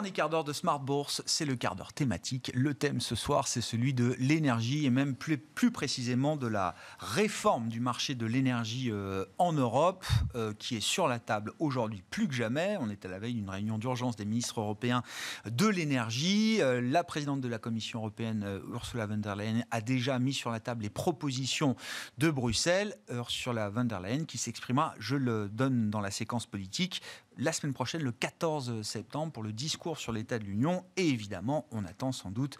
dernier quart d'heure de Smart Bourse, c'est le quart d'heure thématique. Le thème ce soir, c'est celui de l'énergie et même plus, plus, précisément de la réforme du marché de l'énergie euh, en Europe euh, qui est sur la table aujourd'hui plus que jamais. On est à la veille d'une réunion d'urgence des ministres européens de l'énergie. Euh, la présidente de la Commission européenne, Ursula von der Leyen, a déjà mis sur la table les propositions de Bruxelles. Ursula von der Leyen qui s'exprimera, je le donne dans la séquence politique, la semaine prochaine, le 14 septembre, pour le discours sur l'état de l'Union. Et évidemment, on attend sans doute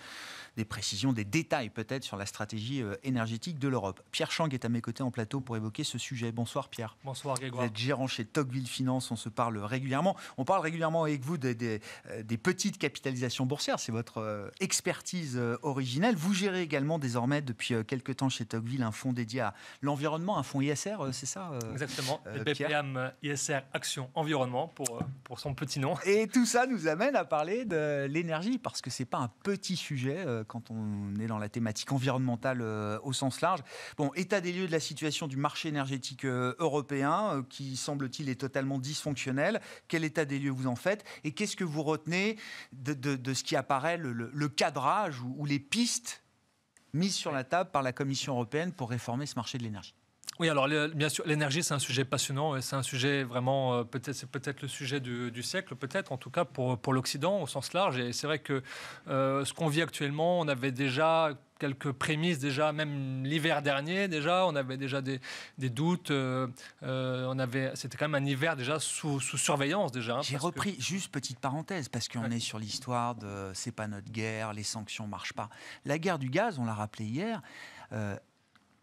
des précisions, des détails peut-être sur la stratégie euh, énergétique de l'Europe. Pierre Chang est à mes côtés en plateau pour évoquer ce sujet. Bonsoir Pierre. Bonsoir Grégoire. Vous êtes gérant chez Tocqueville Finance, on se parle régulièrement. On parle régulièrement avec vous des, euh, petites capitalisations boursières, c'est votre euh, expertise originelle. Vous gérez également désormais depuis quelques temps chez Tocqueville un fonds dédié à l'environnement, un fonds ISR, c'est ça Exactement, BPM ISR Action Environnement pour, euh, pour son petit nom. Et tout ça nous amène à parler de l'énergie, parce que ce n'est pas un petit sujet euh, quand on est dans la thématique environnementale euh, au sens large. Bon, état des lieux de la situation du marché énergétique européen, qui semble-t-il est totalement dysfonctionnel. Quel état des lieux vous en faites Et qu'est-ce que vous retenez de, ce qui apparaît, le, cadrage ou les pistes mises sur la table par la Commission européenne pour réformer ce marché de l'énergie oui, alors bien sûr, l'énergie, c'est un sujet passionnant et c'est un sujet vraiment, euh, peut-être, c'est peut-être le sujet du, siècle, peut-être, en tout cas pour, pour l'Occident au sens large. Et c'est vrai que euh, ce qu'on vit actuellement, on avait déjà quelques prémices déjà, même l'hiver dernier déjà, on avait déjà des, des doutes, euh, on avait, c'était quand même un hiver déjà sous, sous surveillance déjà. Hein, J'ai repris juste petite parenthèse parce qu'on est sur l'histoire de c'est pas notre guerre, les sanctions marchent pas. La guerre du gaz, on l'a rappelé hier,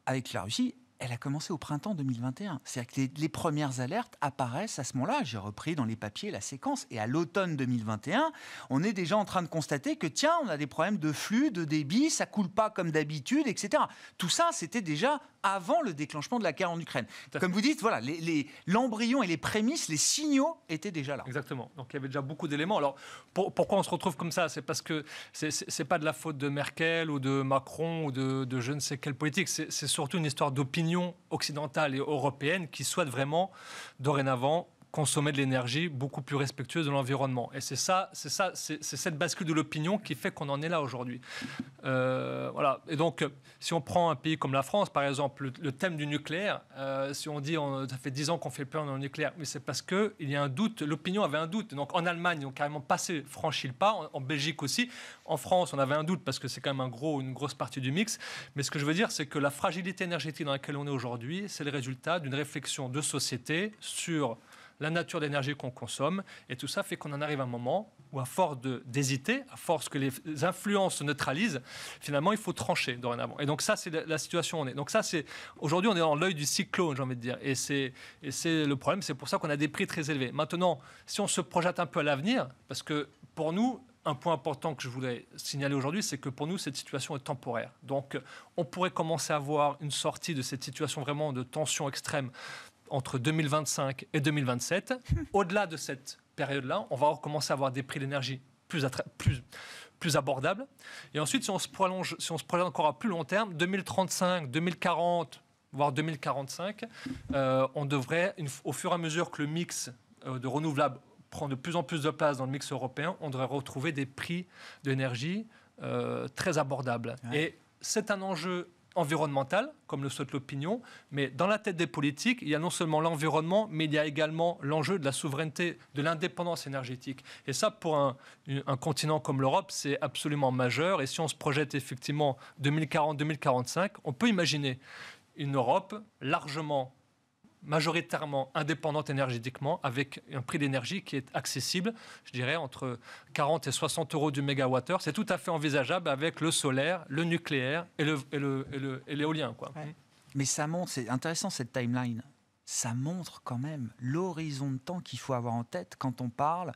avec la Russie, elle a commencé au printemps 2021. C'est-à-dire que les, premières alertes apparaissent à ce moment-là. J'ai repris dans les papiers la séquence. Et à l'automne 2021, on est déjà en train de constater que, tiens, on a des problèmes de flux, de débit, ça coule pas comme d'habitude, etc. Tout ça, c'était déjà avant le déclenchement de la guerre en Ukraine. Comme vous dites, voilà, l'embryon les, l'embryon et les prémices, les signaux étaient déjà là. Exactement. Donc il y avait déjà beaucoup d'éléments. Alors pourquoi on se retrouve comme ça C'est parce que c'est pas de la faute de Merkel ou de Macron ou de je ne sais quelle politique. C'est surtout une histoire d'opinion occidentale et européenne qui souhaite vraiment dorénavant consommer de l'énergie beaucoup plus respectueuse de l'environnement. Et c'est ça, c'est ça, c'est cette bascule de l'opinion qui fait qu'on en est là aujourd'hui. Euh, voilà. Et donc, si on prend un pays comme la France, par exemple, le, thème du nucléaire, euh, si on dit on, ça fait 10 ans qu'on fait peur dans le nucléaire, mais c'est parce que il y a un doute. L'opinion avait un doute. Donc en Allemagne, ils ont carrément passé, franchi le pas. En, en Belgique aussi. En France, on avait un doute parce que c'est quand même un gros, une grosse partie du mix. Mais ce que je veux dire, c'est que la fragilité énergétique dans laquelle on est aujourd'hui, c'est le résultat d'une réflexion de société sur la nature d'énergie qu'on consomme. Et tout ça fait qu'on en arrive à un moment où, à force d'hésiter, à force que les influences se neutralisent, finalement, il faut trancher dorénavant. Et donc ça, c'est la, situation où on est. Donc ça, c'est aujourd'hui, on est dans l'œil du cyclone, j'ai envie de dire. Et c'est le problème. C'est pour ça qu'on a des prix très élevés. Maintenant, si on se projette un peu à l'avenir, parce que pour nous, un point important que je voulais signaler aujourd'hui, c'est que pour nous, cette situation est temporaire. Donc, on pourrait commencer à voir une sortie de cette situation vraiment de tension extrême entre 2025 et 2027. Au-delà de cette période-là, on va recommencer à avoir des prix d'énergie plus, plus, plus abordables. Et ensuite, si on, se prolonge, si on se encore à plus long terme, 2035, 2040, voire 2045, euh, on devrait, une, au fur et à mesure que le mix euh, de renouvelables prend de plus en plus de place dans le mix européen, on devrait retrouver des prix d'énergie euh, très abordables. Et c'est un enjeu environnemental comme le souhaite l'opinion, mais dans la tête des politiques, il y a non seulement l'environnement, mais il y a également l'enjeu de la souveraineté, de l'indépendance énergétique. Et ça, pour un, un continent comme l'Europe, c'est absolument majeur. Et si on se projette effectivement 2040-2045, on peut imaginer une Europe largement majoritairement indépendante énergétiquement, avec un prix d'énergie qui est accessible, je dirais entre 40 et 60 euros du mégawattheure. C'est tout à fait envisageable avec le solaire, le nucléaire et l'éolien. Le, Mais ça montre, c'est intéressant cette timeline ça montre quand même l'horizon de temps qu'il faut avoir en tête quand on parle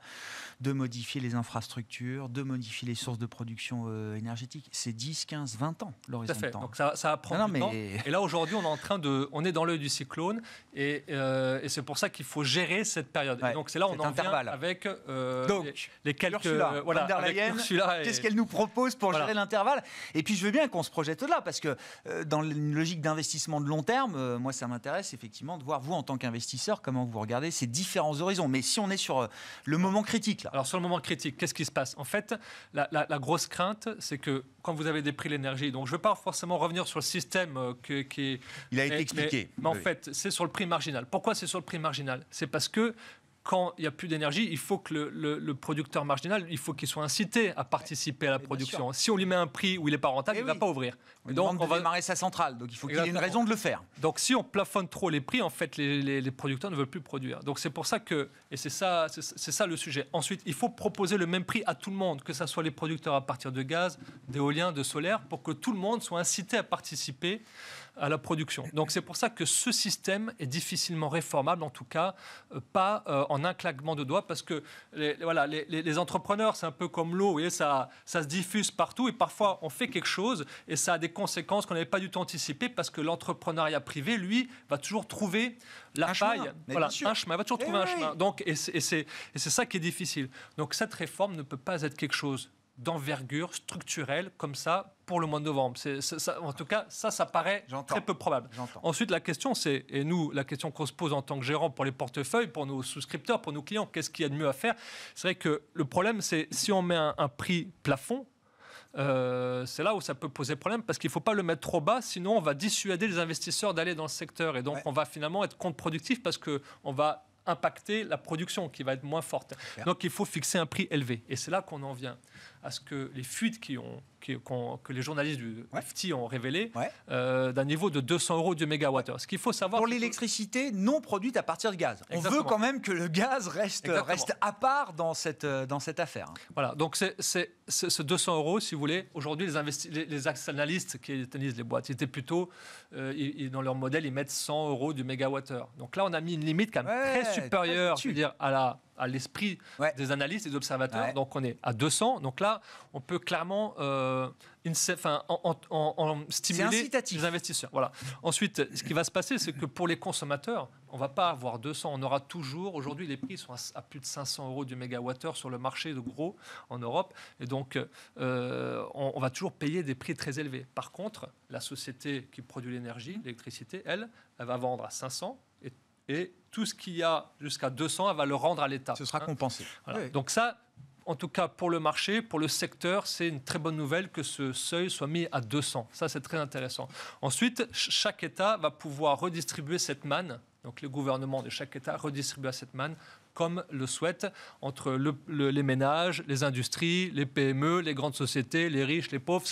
de modifier les infrastructures, de modifier les sources de production euh, énergétique. C'est 10, 15, 20 ans l'horizon de temps. Donc ça, ça prend temps. Et là aujourd'hui, on est en train de, on est dans l'œil du cyclone euh, et, c'est pour ça qu'il faut gérer cette période. donc c'est là on en avec euh, donc, les, les, quelques Qu'est-ce qu'elle nous propose pour gérer l'intervalle Et puis je veux bien qu'on se projette là parce que dans une logique d'investissement de long terme, moi ça m'intéresse effectivement de voir vous, en tant qu'investisseur, comment vous regardez ces différents horizons Mais si on est sur euh, le moment critique, Alors, sur le moment critique, qu'est-ce qui se passe En fait, la, grosse crainte, c'est que quand vous avez des prix l'énergie, donc je ne veux pas forcément revenir sur le système euh, qui, est. Il a été expliqué. Mais, en fait, c'est sur le prix marginal. Pourquoi c'est sur le prix marginal C'est parce que quand il n'y a plus d'énergie, il faut que le, producteur marginal, il faut qu'il soit incité à participer à la production. Si on lui met un prix où il n'est pas rentable, eh il ne va pas ouvrir. donc on va démarrer sa centrale, donc il faut qu'il ait une raison de le faire. Donc si on plafonne trop les prix, en fait, les, producteurs ne veulent plus produire. Donc c'est pour ça que, et c'est ça, c'est ça le sujet. Ensuite, il faut proposer le même prix à tout le monde, que ce soit les producteurs à partir de gaz, d'éolien, de solaire, pour que tout le monde soit incité à participer à la production. Donc c'est pour ça que ce système est difficilement réformable, en tout cas euh, pas euh, en un claquement de doigts, parce que les, voilà, les, entrepreneurs, c'est un peu comme l'eau, vous ça, ça se diffuse partout et parfois on fait quelque chose et ça a des conséquences qu'on n'avait pas du tout anticipées parce que l'entrepreneuriat privé, lui, va toujours trouver la un voilà, un chemin, va toujours eh trouver un chemin. Donc, et c'est ça qui est difficile. Donc cette réforme ne peut pas être quelque chose d'envergure structurelle comme ça pour le mois de novembre. C'est, ça, en tout cas, ça, ça paraît très peu probable. Ensuite, la question, c'est, et nous, la question qu'on se pose en tant que gérant pour les portefeuilles, pour nos souscripteurs, pour nos clients, qu'est-ce qu'il y a de mieux à faire C'est vrai que le problème, c'est si on met un, prix plafond, euh, c'est là où ça peut poser problème parce qu'il ne faut pas le mettre trop bas, sinon on va dissuader les investisseurs d'aller dans le secteur et donc on va finalement être contre-productif parce qu'on va impacter la production qui va être moins forte. Donc il faut fixer un prix élevé et c'est là qu'on en vient à ce que les fuites qui que les journalistes du FT ont révélées euh, d'un niveau de 200 euros du mégawattheure. Ce qu'il faut savoir... Pour l'électricité non produite à partir de gaz. On veut quand même que le gaz reste, reste à part dans cette, euh, dans cette affaire. Hein. Voilà, donc c'est ce 200 euros, si vous voulez, aujourd'hui les, les, analystes qui analysent les boîtes, ils étaient plutôt, euh, dans leur modèle, ils mettent 100 euros du mégawattheure. Donc là, on a mis une limite quand même très supérieure, dire, à la à l'esprit des analystes, des observateurs. Donc on est à 200. Donc là, on peut clairement euh, en, stimuler les investisseurs. Voilà. Ensuite, ce qui va se passer, c'est que pour les consommateurs, on va pas avoir 200. On aura toujours. Aujourd'hui, les prix sont à, plus de 500 euros du mégawattheure sur le marché de gros en Europe, et donc euh, on, on va toujours payer des prix très élevés. Par contre, la société qui produit l'énergie, l'électricité, elle, elle va vendre à 500 et tout ce qu'il y a jusqu'à 200, elle va le rendre à l'État. Ce sera hein. compensé. Donc ça, en tout cas pour le marché, pour le secteur, c'est une très bonne nouvelle que ce seuil soit mis à 200. Ça, c'est très intéressant. Ensuite, chaque État va pouvoir redistribuer cette manne. Donc les gouvernements de chaque État redistribuent à cette manne comme le souhaitent entre les ménages, les industries, les PME, les grandes sociétés, les riches, les pauvres.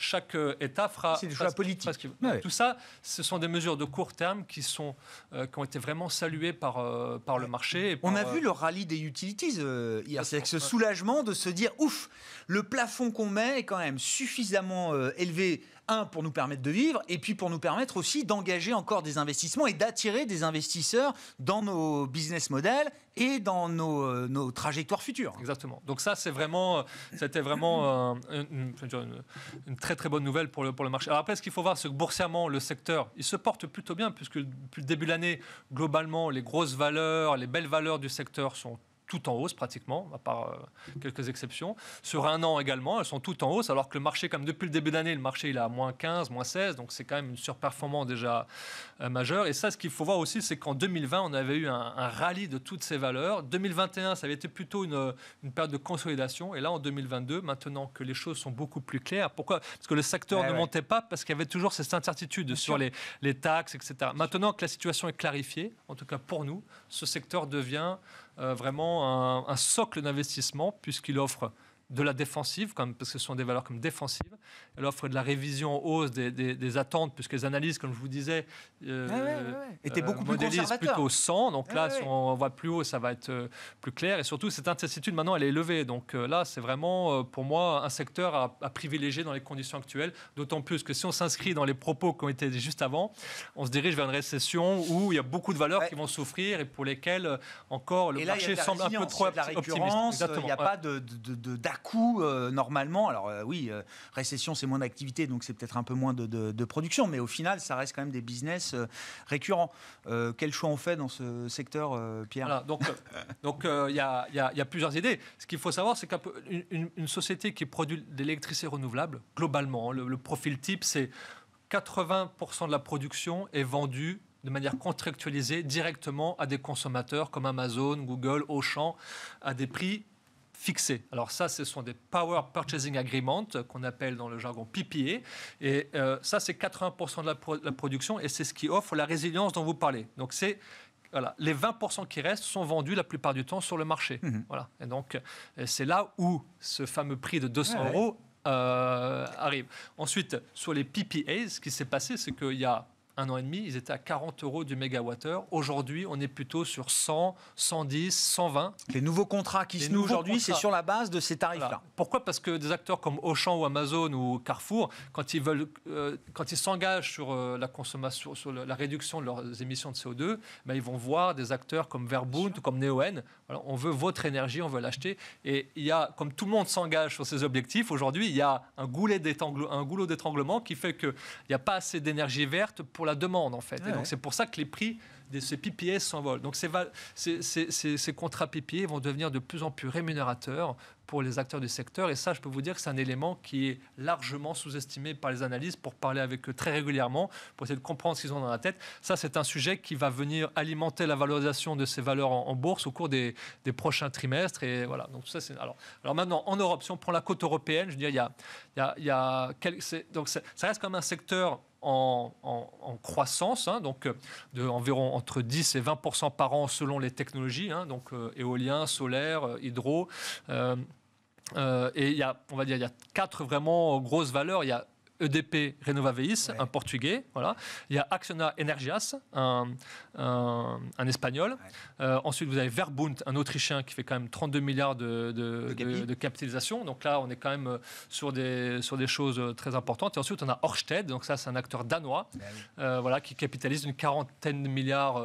Chaque, euh, État fera. C'est des choix politiques. Tout ça, ce sont des mesures de court terme qui, sont, euh, qui ont été vraiment saluées par, euh, par le marché. On a vu le rallye des utilities hier. C'est avec ce soulagement de se dire ouf, le plafond qu'on met est quand même suffisamment élevé un, pour nous permettre de vivre, et puis pour nous permettre aussi d'engager encore des investissements et d'attirer des investisseurs dans nos business models et dans nos, euh, nos trajectoires futures. Exactement. Donc ça, c'est vraiment, euh, c'était vraiment euh, une, très très bonne nouvelle pour le, pour le marché. après, ce qu'il faut voir, c'est que boursièrement, le secteur, il se porte plutôt bien, puisque depuis le début de l'année, globalement, les grosses valeurs, les belles valeurs du secteur sont toutes en hausse pratiquement, à part euh, quelques exceptions. Sur un an également, elles sont toutes en hausse, alors que le marché, comme depuis le début d'année, le marché il est à moins 15, moins 16, donc c'est quand même une surperformance déjà euh, majeure. Et ça, ce qu'il faut voir aussi, c'est qu'en 2020, on avait eu un, rallye de toutes ces valeurs. 2021, ça avait été plutôt euh, une, période de consolidation. Et là, en 2022, maintenant que les choses sont beaucoup plus claires, pourquoi Parce que le secteur ne montait pas, parce qu'il y avait toujours cette incertitude sur les, les taxes, etc. Maintenant que la situation est clarifiée, en tout cas pour nous, ce secteur devient euh, vraiment un, socle d'investissement puisqu'il offre de la défensive, comme, parce que ce sont des valeurs comme défensive. Elle offre de la révision hausse des, attentes, puisque les analyses, comme je vous disais, euh, étaient euh, beaucoup plus conservateurs. plutôt 100. Donc là, si on voit plus haut, ça va être euh, plus clair. Et surtout, cette incertitude, maintenant, elle est élevée. Donc euh, là, c'est vraiment, pour moi, un secteur à, privilégier dans les conditions actuelles. D'autant plus que si on s'inscrit dans les propos qui ont été juste avant, on se dirige vers une récession où il y a beaucoup de valeurs qui vont souffrir et pour lesquelles, encore, le marché semble un peu trop optimiste. Il n'y a pas de, de, coût euh, normalement. Alors euh, oui, euh, récession, c'est moins d'activité, donc c'est peut-être un peu moins de, production, mais au final, ça reste quand même des business récurrents. quel choix on fait dans ce secteur, Pierre Donc, donc il y, a, plusieurs idées. Ce qu'il faut savoir, c'est qu'une une société qui produit de l'électricité renouvelable, globalement, hein, le profil type, c'est 80% de la production est vendue de manière contractualisée directement à des consommateurs comme Amazon, Google, Auchan, à des prix fixé Alors ça, ce sont des Power Purchasing Agreements qu'on appelle dans le jargon PPA. Et euh, ça, c'est 80% de la, production et c'est ce qui offre la résilience dont vous parlez. Donc c'est voilà, les 20% qui restent sont vendus la plupart du temps sur le marché. Mmh voilà. Et donc, euh, c'est là où ce fameux prix de 200 euros euh, arrive. Ensuite, sur les PPAs, ce qui s'est passé, c'est qu'il y a un an et demi, ils étaient à 40 euros du mégawattheure. Aujourd'hui, on est plutôt sur 100, 110, 120. Les nouveaux contrats qui se nouent aujourd'hui, c'est sur la base de ces tarifs-là. Pourquoi Parce que des acteurs comme Auchan ou Amazon ou Carrefour, quand ils veulent, euh, quand ils s'engagent sur euh, la consommation, sur la réduction de leurs émissions de CO2, ben, ils vont voir des acteurs comme Verbund ou comme Neoen. on veut votre énergie, on veut l'acheter. Et il y a, comme tout le monde s'engage sur ces objectifs, aujourd'hui, il y a un goulot d'étranglement qui fait qu'il n'y a pas assez d'énergie verte pour la demande, en fait. et donc, c'est pour ça que les prix de ces PPS s'envolent. Donc, ces, ces, contrats PPA vont devenir de plus en plus rémunérateurs pour les acteurs du secteur. Et ça, je peux vous dire que c'est un élément qui est largement sous-estimé par les analyses pour parler avec eux très régulièrement, pour essayer de comprendre ce qu'ils ont dans la tête. Ça, c'est un sujet qui va venir alimenter la valorisation de ces valeurs en, bourse au cours des, des, prochains trimestres. Et voilà. Donc, ça, c'est. Alors, alors maintenant, en Europe, si on prend la côte européenne, je veux dire, il y a. Il y a, donc, ça reste comme un secteur en, croissance, hein, donc euh, de environ entre 10 et 20 par an selon les technologies, hein, donc euh, éolien, solaire, euh, hydro. et il y a, on va dire, il y a quatre vraiment grosses valeurs. Il y a EDP Renovaveis, un portugais. Voilà. Il y a Acciona Energias, un, un, espagnol. Euh, ensuite, vous avez Verbund, un autrichien qui fait quand même 32 milliards de, de, capitalisation. Donc là, on est quand même euh, sur des, sur des choses euh, très importantes. Et ensuite, on a Orsted, donc ça, c'est un acteur danois, ben voilà, qui capitalise une quarantaine de milliards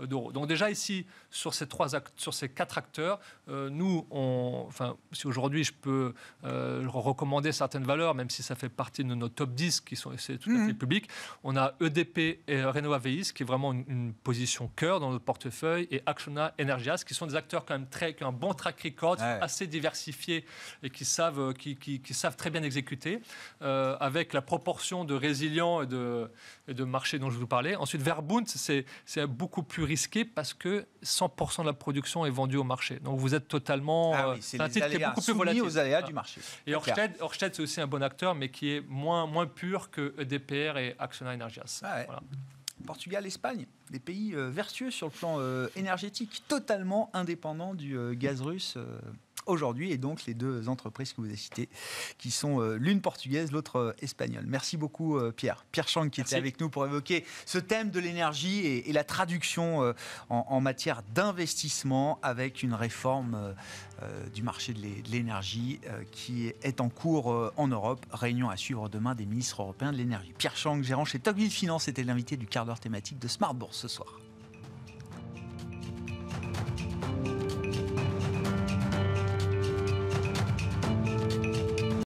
d'euros. Donc déjà ici, sur ces, trois sur ces quatre acteurs, nous, on, enfin, si aujourd'hui je peux recommander certaines valeurs, même si ça fait partie de notre top 10 qui sont c'est tout à mhm. fait public. On a EDP et Renovaveis qui est vraiment une, position cœur dans notre portefeuille et Actiona Energias qui sont des acteurs quand même très qui ont un bon track record, assez diversifié et qui savent euh, qui, savent très bien exécuter euh, avec la proportion de résilients et de marchés de marché dont je vous parlais. Ensuite Verbund c'est c'est beaucoup plus risqué parce que 100% de la production est vendue au marché. Donc vous êtes totalement ah euh, c'est un titre qui est beaucoup plus volatile aux aléas ah. du marché. Et Orsted, Orsted c'est aussi un bon acteur mais qui est moins moins, pur que EDPR et Acciona Energias. Portugal, Espagne, des pays euh, vertueux sur le plan euh, énergétique, totalement indépendants du euh, gaz russe aujourd'hui, et donc les deux entreprises que vous avez citées, qui sont euh, l'une portugaise, l'autre euh, espagnole. Merci beaucoup euh, Pierre. Pierre Chang qui était avec nous pour évoquer ce thème de l'énergie et, la traduction en, matière d'investissement avec une réforme du marché de l'énergie qui est en cours en Europe. Réunion à suivre demain des ministres européens de l'énergie. Pierre Chang, gérant chez Tocqueville Finance, était l'invité du quart d'heure thématique de Smart Bourse ce soir.